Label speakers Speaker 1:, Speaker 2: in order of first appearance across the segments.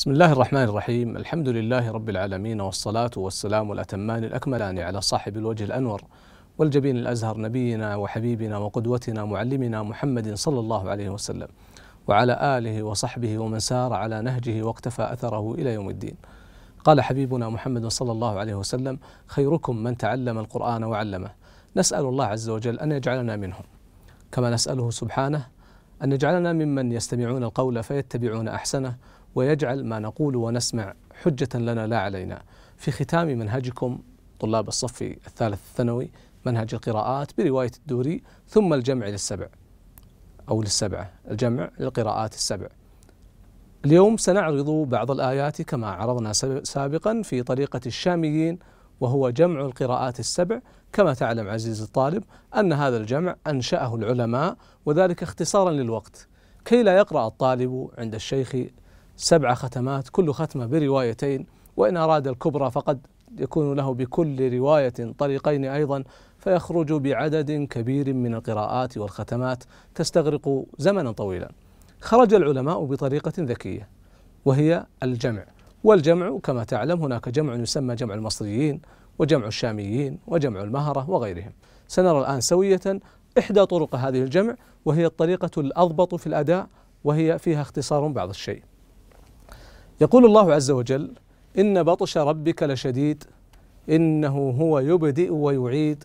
Speaker 1: بسم الله الرحمن الرحيم الحمد لله رب العالمين والصلاة والسلام الأتمان الأكملان على صاحب الوجه الأنور والجبين الأزهر نبينا وحبيبنا وقدوتنا معلمنا محمد صلى الله عليه وسلم وعلى آله وصحبه ومن سار على نهجه واقتفى أثره إلى يوم الدين قال حبيبنا محمد صلى الله عليه وسلم خيركم من تعلم القرآن وعلمه نسأل الله عز وجل أن يجعلنا منهم كما نسأله سبحانه أن يجعلنا ممن يستمعون القول فيتبعون أحسنه ويجعل ما نقول ونسمع حجة لنا لا علينا في ختام منهجكم طلاب الصف الثالث الثانوي منهج القراءات برواية الدوري ثم الجمع للسبع أو للسبعة الجمع للقراءات السبع اليوم سنعرض بعض الآيات كما عرضنا سابقا في طريقة الشاميين وهو جمع القراءات السبع كما تعلم عزيزي الطالب أن هذا الجمع أنشأه العلماء وذلك اختصارا للوقت كي لا يقرأ الطالب عند الشيخ سبع ختمات كل ختمة بروايتين وإن أراد الكبرى فقد يكون له بكل رواية طريقين أيضا فيخرج بعدد كبير من القراءات والختمات تستغرق زمنا طويلا خرج العلماء بطريقة ذكية وهي الجمع والجمع كما تعلم هناك جمع يسمى جمع المصريين وجمع الشاميين وجمع المهرة وغيرهم سنرى الآن سوية إحدى طرق هذه الجمع وهي الطريقة الأضبط في الأداء وهي فيها اختصار بعض الشيء يقول الله عز وجل إن بطش ربك لشديد إنه هو يبدئ ويعيد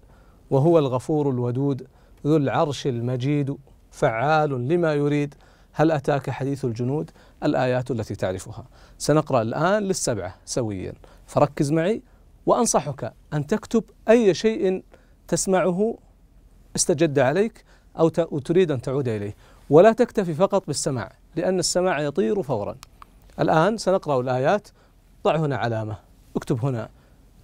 Speaker 1: وهو الغفور الودود ذو العرش المجيد فعال لما يريد هل أتاك حديث الجنود الآيات التي تعرفها سنقرأ الآن للسبعة سويا فركز معي وأنصحك أن تكتب أي شيء تسمعه استجد عليك أو تريد أن تعود إليه ولا تكتفي فقط بالسماع لأن السماع يطير فورا الآن سنقرأ الآيات ضع هنا علامة اكتب هنا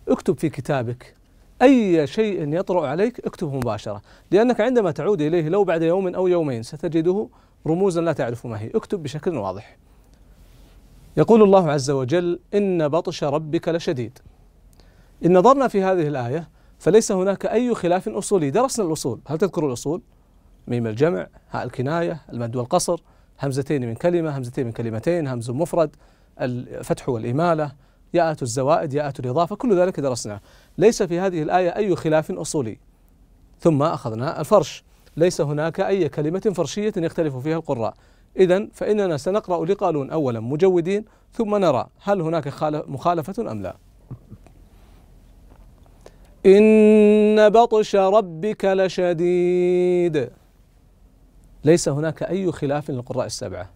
Speaker 1: اكتب في كتابك أي شيء يطرأ عليك اكتبه مباشرة لأنك عندما تعود إليه لو بعد يوم أو يومين ستجده رموزا لا تعرف ما هي اكتب بشكل واضح يقول الله عز وجل إن بطش ربك لشديد إن نظرنا في هذه الآية فليس هناك أي خلاف أصولي درسنا الأصول هل تذكر الأصول؟ ميم الجمع هاء الكناية المد والقصر همزتين من كلمة همزتين من كلمتين همز مفرد الفتح والإمالة ياءة الزوائد ياءة الإضافة كل ذلك درسناه ليس في هذه الآية أي خلاف أصولي ثم أخذنا الفرش ليس هناك أي كلمة فرشية يختلف فيها القراء إذا فإننا سنقرأ لقالون أولا مجودين ثم نرى هل هناك مخالفة أم لا إن بطش ربك لشديد ليس هناك أي خلاف للقراء السبعة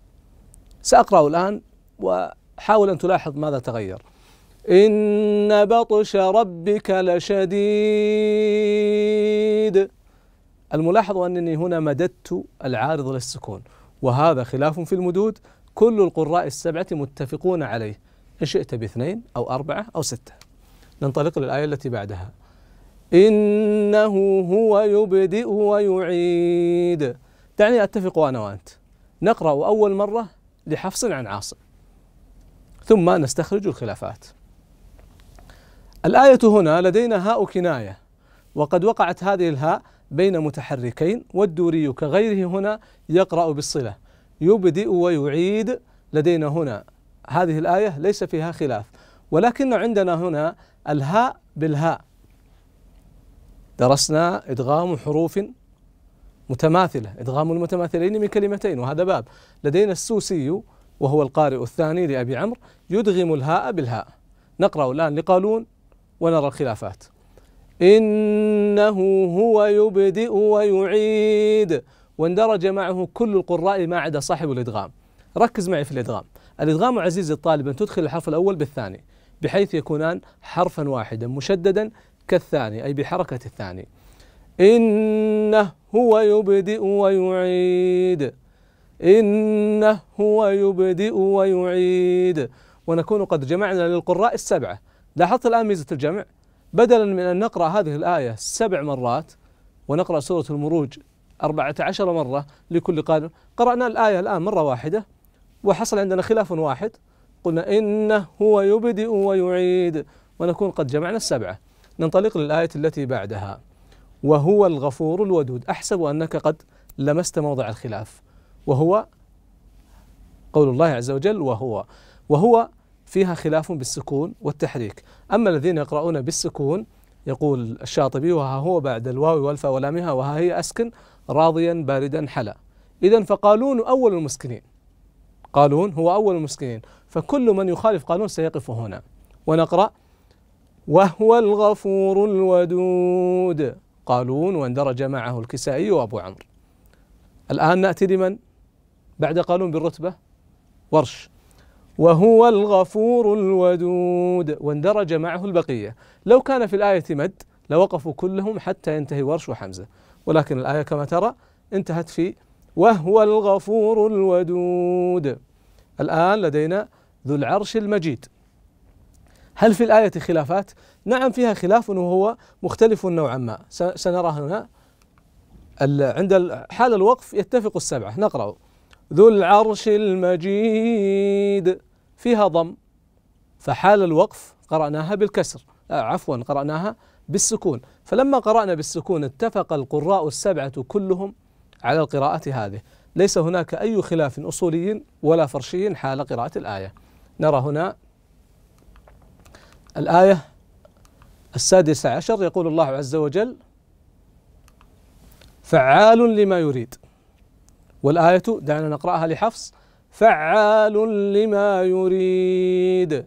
Speaker 1: سأقرأ الآن وحاول أن تلاحظ ماذا تغير إن بطش ربك لشديد الملاحظ أنني هنا مددت العارض للسكون وهذا خلاف في المدود كل القراء السبعة متفقون عليه إن شئت باثنين أو أربعة أو ستة ننطلق للآية التي بعدها إنه هو يبدئ ويعيد دعني أتفق أنا وأنت نقرأ أول مرة لحفص عن عاصم ثم نستخرج الخلافات الآية هنا لدينا هاء كناية وقد وقعت هذه الهاء بين متحركين والدوري كغيره هنا يقرأ بالصلة يبدئ ويعيد لدينا هنا هذه الآية ليس فيها خلاف ولكن عندنا هنا الهاء بالهاء درسنا إدغام حروف متماثلة إدغام المتماثلين من كلمتين وهذا باب لدينا السوسي وهو القارئ الثاني لأبي عمرو يدغم الهاء بالهاء نقرأ الآن لقالون ونرى الخلافات إنه هو يبدئ ويعيد واندرج معه كل القراء ما عدا صاحب الإدغام ركز معي في الإدغام الإدغام عزيزي الطالب أن تدخل الحرف الأول بالثاني بحيث يكونان حرفا واحدا مشددا كالثاني أي بحركة الثاني إنه هو يبدئ ويعيد إنه هو يبدئ ويعيد ونكون قد جمعنا للقراء السبعة لاحظت الآن ميزة الجمع بدلا من أن نقرأ هذه الآية سبع مرات ونقرأ سورة المروج أربعة عشر مرة لكل قارئ قرأنا الآية الآن مرة واحدة وحصل عندنا خلاف واحد قلنا إنه هو يبدئ ويعيد ونكون قد جمعنا السبعة ننطلق للآية التي بعدها وهو الغفور الودود أحسب أنك قد لمست موضع الخلاف وهو قول الله عز وجل وهو وهو فيها خلاف بالسكون والتحريك أما الذين يقرؤون بالسكون يقول الشاطبي وها هو بعد الواو والفاء ولامها وها هي أسكن راضيا باردا حلا إذا فقالون أول المسكنين قالون هو أول المسكنين فكل من يخالف قالون سيقف هنا ونقرأ وهو الغفور الودود قالون واندرج معه الكسائي وأبو عمرو الآن نأتي لمن بعد قالون بالرتبة ورش وهو الغفور الودود واندرج معه البقية لو كان في الآية مد لوقفوا كلهم حتى ينتهي ورش وحمزة ولكن الآية كما ترى انتهت في وهو الغفور الودود الآن لدينا ذو العرش المجيد هل في الآية خلافات؟ نعم فيها خلاف وهو مختلف نوعا ما سنرى هنا عند حال الوقف يتفق السبعة نقرأ ذو العرش المجيد فيها ضم فحال الوقف قرأناها بالكسر آه، عفوا قرأناها بالسكون فلما قرأنا بالسكون اتفق القراء السبعة كلهم على القراءة هذه ليس هناك أي خلاف أصولي ولا فرشي حال قراءة الآية نرى هنا الآية السادسة عشر يقول الله عز وجل فعال لما يريد والآية دعنا نقرأها لحفص فعال لما يريد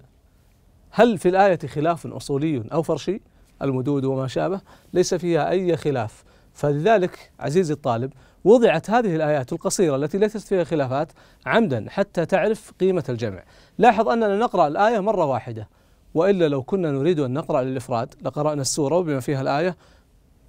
Speaker 1: هل في الآية خلاف أصولي أو فرشي المدود وما شابه ليس فيها أي خلاف فلذلك عزيزي الطالب وضعت هذه الآيات القصيرة التي ليست فيها خلافات عمدا حتى تعرف قيمة الجمع لاحظ أننا نقرأ الآية مرة واحدة وإلا لو كنا نريد أن نقرأ للإفراد لقرأنا السورة وبما فيها الآية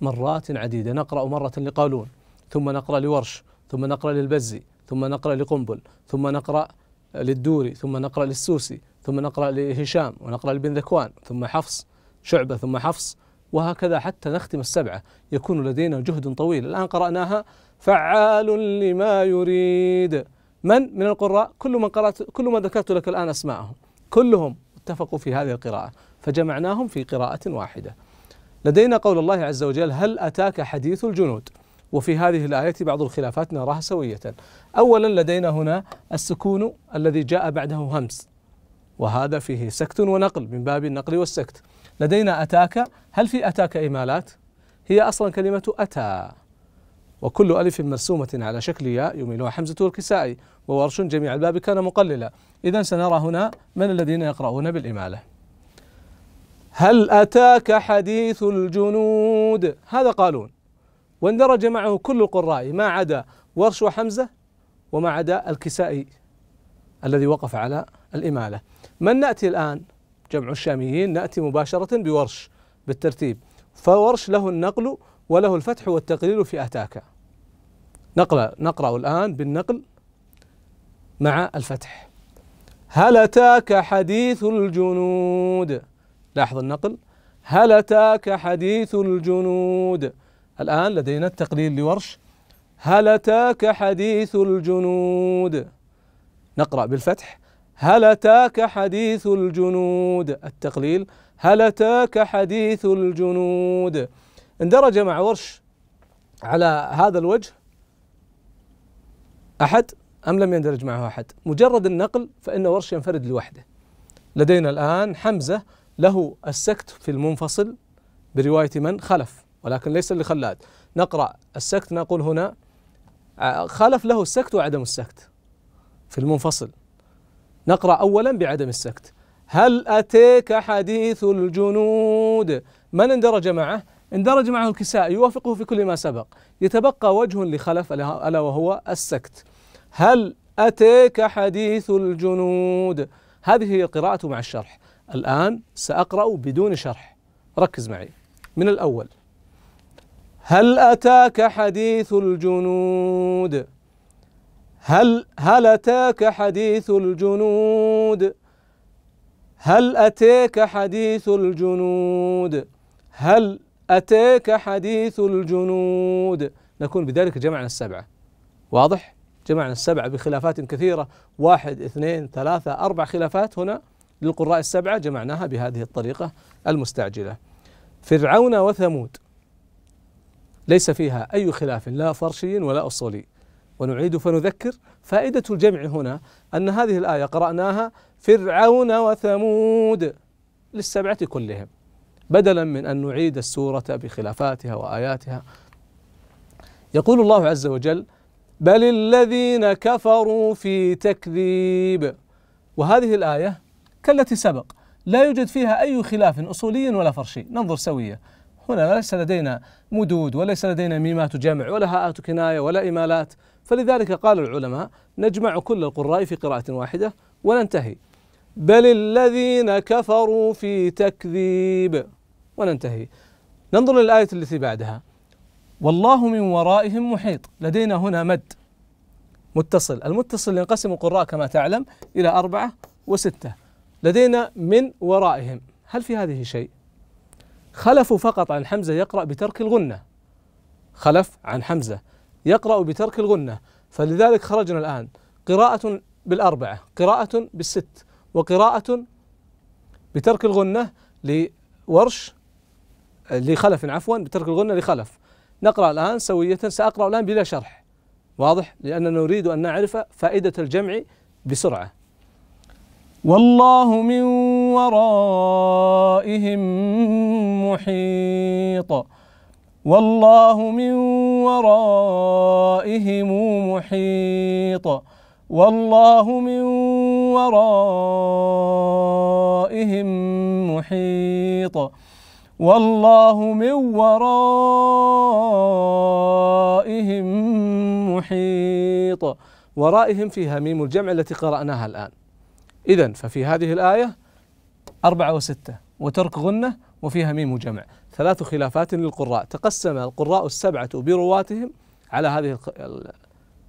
Speaker 1: مرات عديدة نقرأ مرة لقالون ثم نقرأ لورش ثم نقرأ للبزي ثم نقرأ لقنبل ثم نقرأ للدوري ثم نقرأ للسوسي ثم نقرأ لهشام ونقرأ لبن ذكوان ثم حفص شعبة ثم حفص وهكذا حتى نختم السبعة يكون لدينا جهد طويل الآن قرأناها فعال لما يريد من من القراء كل من قرأت كل ما ذكرت لك الآن أسماءهم كلهم اتفقوا في هذه القراءة فجمعناهم في قراءة واحدة لدينا قول الله عز وجل هل أتاك حديث الجنود وفي هذه الآية بعض الخلافات نراها سوية أولا لدينا هنا السكون الذي جاء بعده همس وهذا فيه سكت ونقل من باب النقل والسكت لدينا أتاك هل في أتاك إمالات هي أصلا كلمة أتى وكل ألف مرسومة على شكل ياء يميلها حمزة والكسائي وورش جميع الباب كان مقللا إذا سنرى هنا من الذين يقرؤون بالإمالة هل أتاك حديث الجنود هذا قالون واندرج معه كل القراء ما عدا ورش وحمزة وما عدا الكسائي الذي وقف على الإمالة من نأتي الآن جمع الشاميين نأتي مباشرة بورش بالترتيب فورش له النقل وله الفتح والتقليل في أتاك نقرأ, نقرأ الآن بالنقل مع الفتح هل أتاك حديث الجنود لاحظ النقل هل أتاك حديث الجنود الآن لدينا التقليل لورش هل أتاك حديث الجنود نقرأ بالفتح هل أتاك حديث الجنود التقليل هل أتاك حديث الجنود اندرج مع ورش على هذا الوجه أحد أم لم يندرج معه أحد مجرد النقل فإن ورش ينفرد لوحده لدينا الآن حمزة له السكت في المنفصل برواية من خلف ولكن ليس لخلاد نقرأ السكت نقول هنا آه، خلف له السكت وعدم السكت في المنفصل نقرأ أولا بعدم السكت هل أتيك حديث الجنود من اندرج معه اندرج معه الكساء يوافقه في كل ما سبق يتبقى وجه لخلف ألا وهو السكت هل أتيك حديث الجنود هذه هي القراءة مع الشرح الآن سأقرأ بدون شرح ركز معي من الأول هل أتاك حديث الجنود هل هل أتاك حديث الجنود هل أتيك حديث الجنود هل أتاك حديث الجنود نكون بذلك جمعنا السبعة واضح؟ جمعنا السبعة بخلافات كثيرة واحد اثنين ثلاثة أربع خلافات هنا للقراء السبعة جمعناها بهذه الطريقة المستعجلة فرعون وثمود ليس فيها أي خلاف لا فرشي ولا أصولي ونعيد فنذكر فائدة الجمع هنا أن هذه الآية قرأناها فرعون وثمود للسبعة كلهم بدلا من أن نعيد السورة بخلافاتها وآياتها يقول الله عز وجل بل الذين كفروا في تكذيب وهذه الآية كالتي سبق لا يوجد فيها أي خلاف أصولي ولا فرشي ننظر سوية هنا ليس لدينا مدود وليس لدينا ميمات جمع ولا هاءات كناية ولا إمالات فلذلك قال العلماء نجمع كل القراء في قراءة واحدة وننتهي بل الذين كفروا في تكذيب وننتهي ننظر للآية التي بعدها والله من ورائهم محيط لدينا هنا مد متصل المتصل ينقسم القراء كما تعلم إلى أربعة وستة لدينا من ورائهم هل في هذه شيء خلف فقط عن حمزة يقرأ بترك الغنة خلف عن حمزة يقرأ بترك الغنة فلذلك خرجنا الآن قراءة بالأربعة قراءة بالست وقراءة بترك الغنة لورش لخلف يعني عفوا بترك الغنى لخلف نقرأ الآن سوية سأقرأ الآن بلا شرح واضح لأننا نريد أن نعرف فائدة الجمع بسرعة والله من ورائهم محيط والله من ورائهم محيط والله من ورائهم محيط والله من ورائهم محيط ورائهم فيها ميم الجمع التي قرأناها الآن إذا ففي هذه الآية أربعة وستة وترك غنة وفيها ميم جمع ثلاث خلافات للقراء تقسم القراء السبعة برواتهم على هذه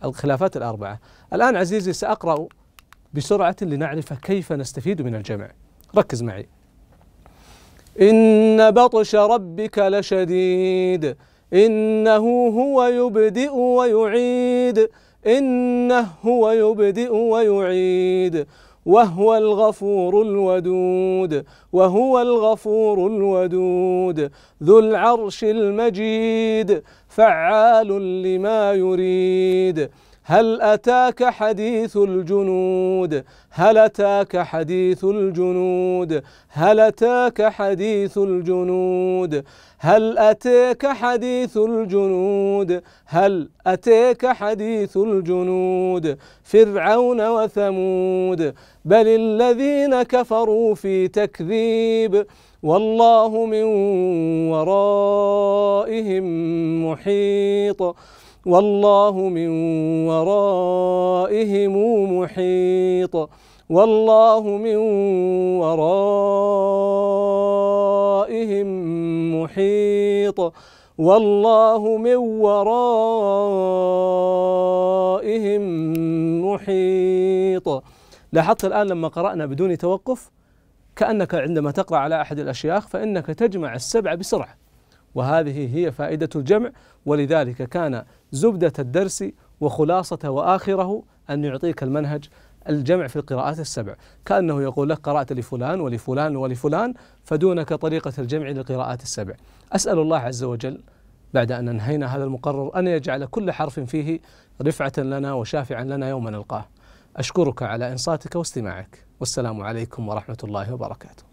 Speaker 1: الخلافات الأربعة الآن عزيزي سأقرأ بسرعة لنعرف كيف نستفيد من الجمع ركز معي إن بطش ربك لشديد إنه هو يبدئ ويعيد إنه هو يبدئ ويعيد وهو الغفور الودود وهو الغفور الودود ذو العرش المجيد فعال لما يريد هل أتاك حديث الجنود هل أتاك حديث الجنود هل أتاك حديث الجنود هل أتاك حديث الجنود هل أتاك حديث الجنود فرعون وثمود بل الذين كفروا في تكذيب والله من ورائهم محيط والله من ورائهم محيط والله من ورائهم محيط والله من ورائهم محيط لاحظت الآن لما قرأنا بدون توقف كأنك عندما تقرأ على أحد الأشياخ فإنك تجمع السبع بسرعة وهذه هي فائدة الجمع ولذلك كان زبدة الدرس وخلاصة وآخره أن يعطيك المنهج الجمع في القراءات السبع كأنه يقول لك قرأت لفلان ولفلان ولفلان فدونك طريقة الجمع للقراءات السبع أسأل الله عز وجل بعد أن أنهينا هذا المقرر أن يجعل كل حرف فيه رفعة لنا وشافعا لنا يوم نلقاه أشكرك على إنصاتك واستماعك والسلام عليكم ورحمة الله وبركاته